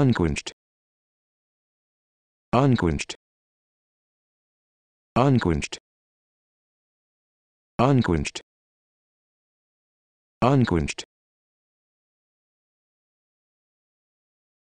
unquenched unquenched unquenched unquenched unquenched